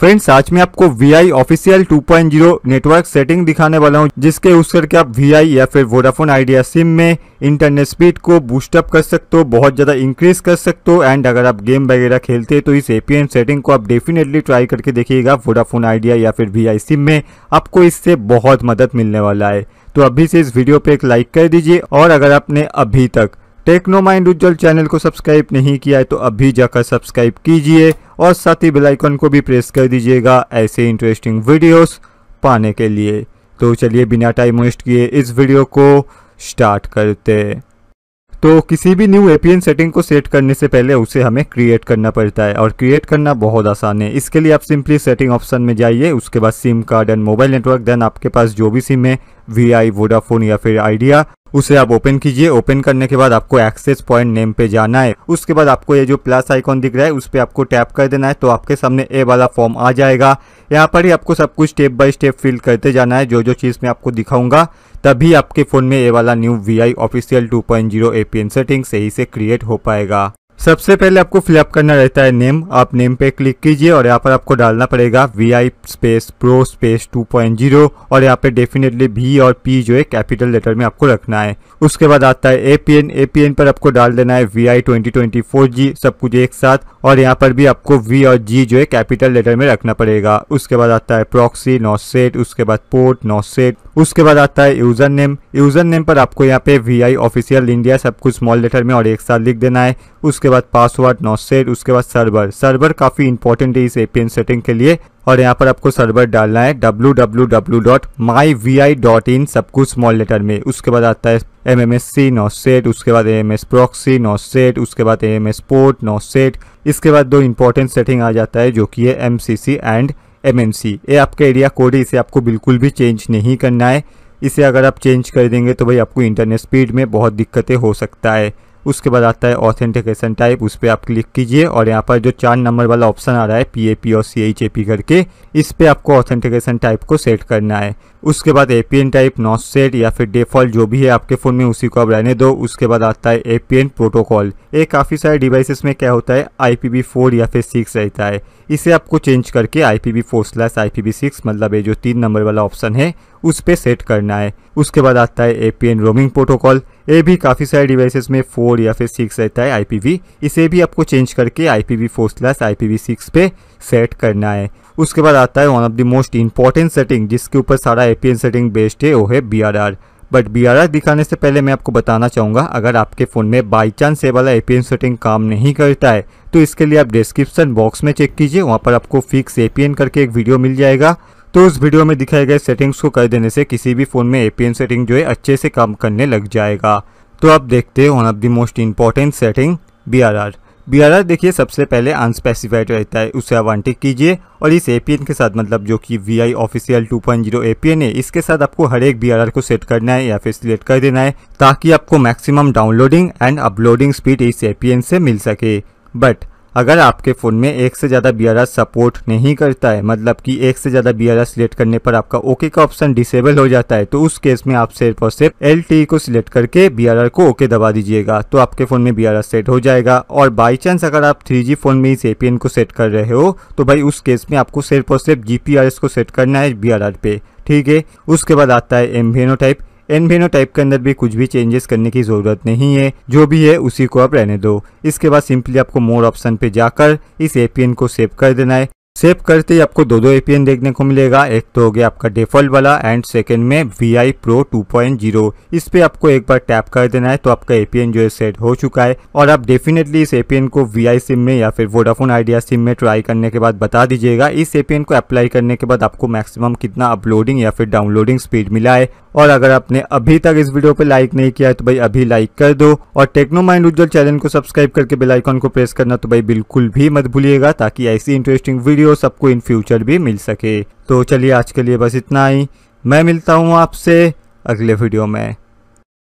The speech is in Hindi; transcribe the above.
फ्रेंड्स आज मैं आपको V I official two network setting दिखाने वाला हूँ जिसके यूज करके आप वी आई या फिर वोडाफोन आइडिया सिम में इंटरनेट स्पीड को बूस्टअप कर सकते हो बहुत ज़्यादा इंक्रीज कर सकते हो एंड अगर आप गेम वगैरह खेलते हैं तो इस एपीएन सेटिंग को आप डेफिनेटली ट्राई करके देखिएगा वोडाफोन आइडिया या फिर वी आई सिम में आपको इससे बहुत मदद मिलने वाला है तो अभी से इस वीडियो पर एक लाइक कर दीजिए और अगर आपने अभी तक टेक्नो माइंड उज्जवल चैनल को सब्सक्राइब नहीं किया है तो अभी जाकर सब्सक्राइब कीजिए और साथ ही बेलाइकॉन को भी प्रेस कर दीजिएगा ऐसे इंटरेस्टिंग वीडियोस पाने के लिए तो चलिए बिना टाइम वेस्ट किए इस वीडियो को स्टार्ट करते तो किसी भी न्यू एपीएन सेटिंग को सेट करने से पहले उसे हमें क्रिएट करना पड़ता है और क्रिएट करना बहुत आसान है इसके लिए आप सिंपली सेटिंग ऑप्शन में जाइए उसके बाद sim card and mobile network then आपके पास जो भी सिम है वी आई वोडाफोन या फिर आइडिया उसे आप ओपन कीजिए ओपन करने के बाद आपको एक्सेस पॉइंट नेम पे जाना है उसके बाद आपको ये जो प्लस आइकॉन दिख रहा है उस पर आपको टैप कर देना है तो आपके सामने ए वाला फॉर्म आ जाएगा यहाँ पर ही आपको सब कुछ स्टेप बाय स्टेप फिल करते जाना है जो जो चीज़ मैं आपको दिखाऊंगा तभी आपके फ़ोन में ए वाला new V I official two point zero A P N setting सही से क्रिएट हो पाएगा सबसे पहले आपको फिलअप करना रहता है नेम आप नेम पे क्लिक कीजिए और यहाँ पर आपको डालना पड़ेगा V I space pro space 2.0 और यहाँ पे डेफिनेटली भी और पी जो है कैपिटल लेटर में आपको रखना है उसके बाद आता है एपीएन एपीएन पर आपको डाल देना है V I twenty twenty four G सब कुछ एक साथ और यहाँ पर भी आपको वी और जी जो है कैपिटल लेटर में रखना पड़ेगा उसके बाद आता है प्रोक्सी नोसेट उसके बाद पोर्ट नॉसेट उसके बाद आता है यूजर नेम यूजर नेम पर आपको यहाँ पे वी आई ऑफिशियल इंडिया सब कुछ स्मॉल लेटर में और एक साथ लिख देना है उसके बाद पासवर्ड सेट उसके बाद सर्वर सर्वर काफ़ी इंपॉर्टेंट है इस एपीएन सेटिंग के लिए और यहाँ पर आपको सर्वर डालना है www.myvi.in सब कुछ स्मॉल लेटर में उसके बाद आता है M M S C set उसके बाद एम एस प्रॉक्सी सेट उसके बाद एम एस पोर्ट सेट इसके बाद दो इंपॉर्टेंट सेटिंग आ जाता है जो कि है M C C and M M C ये आपका एरिया कोड है इसे आपको बिल्कुल भी चेंज नहीं करना है इसे अगर आप चेंज कर देंगे तो भाई आपको इंटरनेट स्पीड में बहुत दिक्कतें हो सकता है उसके बाद आता है ऑथेंटिकेशन टाइप उस पर आप क्लिक कीजिए और यहाँ पर जो चार नंबर वाला ऑप्शन आ रहा है पी ए पी और सी एच ए पी करके इस पर आपको ऑथेंटिकेशन टाइप को सेट करना है उसके बाद A P N type not set या फिर डिफॉल्ट जो भी है आपके फ़ोन में उसी को आप रहने दो उसके बाद आता है ए पी एन प्रोटोकॉल ये काफ़ी सारे डिवाइसेस में क्या होता है आई पी बी फोर या फिर सिक्स रहता है इसे आपको चेंज करके I P B four slash I P B six मतलब ये जो तीन नंबर वाला ऑप्शन है उस पर सेट करना है उसके बाद आता है A P N roaming protocol ये भी काफ़ी सारे डिवाइसेस में फोर या फिर सिक्स रहता है आई इसे भी आपको चेंज करके I P V four class I P V six पे सेट करना है उसके बाद आता है one of the most important setting जिसके ऊपर सारा ए सेटिंग बेस्ड है वो है B R R but B R R दिखाने से पहले मैं आपको बताना चाहूँगा अगर आपके फ़ोन में बाई चांस ये वाला ए सेटिंग काम नहीं करता है तो इसके लिए आप डिस्क्रिप्शन बॉक्स में चेक कीजिए वहाँ पर आपको फिक्स ए करके एक वीडियो मिल जाएगा तो उस वीडियो में दिखाए गए सेटिंग्स को कर देने से किसी भी फ़ोन में एपीएन सेटिंग जो है अच्छे से काम करने लग जाएगा तो आप देखते हैं one of the most important setting B B देखिए सबसे पहले अनस्पेसिफाइड रहता है उसे आप अनटिक कीजिए और इस एपीएन के साथ मतलब जो कि V I official two point zero APN है इसके साथ आपको हर एक बी को सेट करना है या फिर सिलेक्ट कर देना है ताकि आपको maximum downloading and uploading speed इस एपीएन से मिल सके बट अगर आपके फ़ोन में एक से ज़्यादा बी सपोर्ट नहीं करता है मतलब कि एक से ज़्यादा बी सिलेक्ट करने पर आपका ओके का ऑप्शन डिसेबल हो जाता है तो उस केस में आप सिर्फ और सिर्फ एल e को सिलेक्ट करके बी को ओके दबा दीजिएगा तो आपके फ़ोन में बी सेट हो जाएगा और बाई चांस अगर आप थ्री फ़ोन में इस ए को सेट कर रहे हो तो भाई उस केस में आपको सिर्फ और सिर्फ जी को सेट करना है बी पे ठीक है उसके बाद आता है एम टाइप एन टाइप के अंदर भी कुछ भी चेंजेस करने की ज़रूरत नहीं है जो भी है उसी को आप रहने दो इसके बाद सिंपली आपको मोर ऑप्शन पे जाकर इस एपीएन को सेव कर देना है सेव करते ही आपको दो दो एपीएन देखने को मिलेगा एक तो हो गया आपका डिफॉल्ट वाला एंड सेकंड में V I pro two point zero इस पे आपको एक बार टैप कर देना है तो आपका एपीएन जो है सेट हो चुका है और आप डेफिनेटली इस एपीएन को वी आई सिम में या फिर वोडाफोन आइडिया सिम में ट्राई करने के बाद बता दीजिएगा इस एपीएन को अप्लाई करने के बाद आपको मैक्सिमम कितना अपलोडिंग या फिर डाउनलोडिंग स्पीड मिला है और अगर आपने अभी तक इस वीडियो पर लाइक नहीं किया है तो भाई अभी लाइक कर दो और टेक्नो माइंड उज्जवल चैनल को सब्सक्राइब करके बेलाइकॉन को प्रेस करना तो भाई बिल्कुल भी मत भूलिएगा ताकि ऐसी इंटरेस्टिंग वीडियो और सबको इन फ्यूचर भी मिल सके तो चलिए आज के लिए बस इतना ही मैं मिलता हूँ आपसे अगले वीडियो में